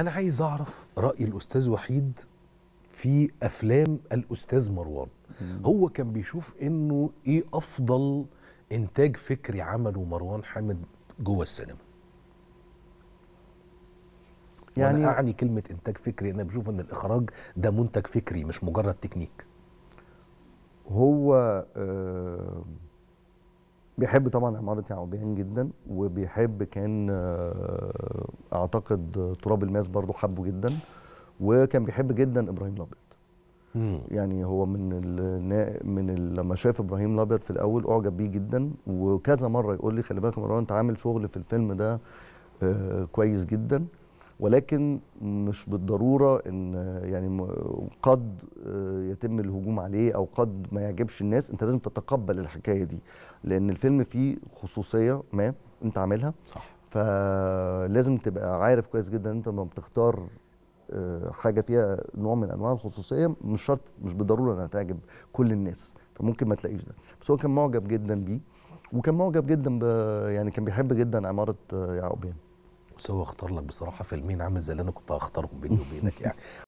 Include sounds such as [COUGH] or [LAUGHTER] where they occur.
انا عايز اعرف راي الاستاذ وحيد في افلام الاستاذ مروان مم. هو كان بيشوف انه ايه افضل انتاج فكري عمله مروان حامد جوه السينما يعني وانا يعني اعني كلمه انتاج فكري انا بشوف ان الاخراج ده منتج فكري مش مجرد تكنيك هو آه، بيحب طبعا عمارة يعقوبيان جدا وبيحب كان آه، اعتقد تراب الماس برضه حبه جدا وكان بيحب جدا ابراهيم الابيض يعني هو من ال من ال لما شاف ابراهيم الابيض في الاول اعجب بيه جدا وكذا مره يقول لي خلي بالك مروان انت عامل شغل في الفيلم ده آه كويس جدا ولكن مش بالضروره ان يعني قد آه، يتم الهجوم عليه او قد ما يعجبش الناس انت لازم تتقبل الحكايه دي لان الفيلم فيه خصوصيه ما انت عاملها صح فلازم تبقى عارف كويس جدا انت لما بتختار آه، حاجه فيها نوع من انواع الخصوصيه مش شرط مش بالضروره انها تعجب كل الناس فممكن ما تلاقيش ده بس هو كان معجب جدا بيه وكان معجب جدا ب يعني كان بيحب جدا عماره آه، يعقوبيان بس هو اختار لك بصراحه فيلمين عامل زي اللي انا كنت هختارهم بيني وبينك يعني [LAUGHS]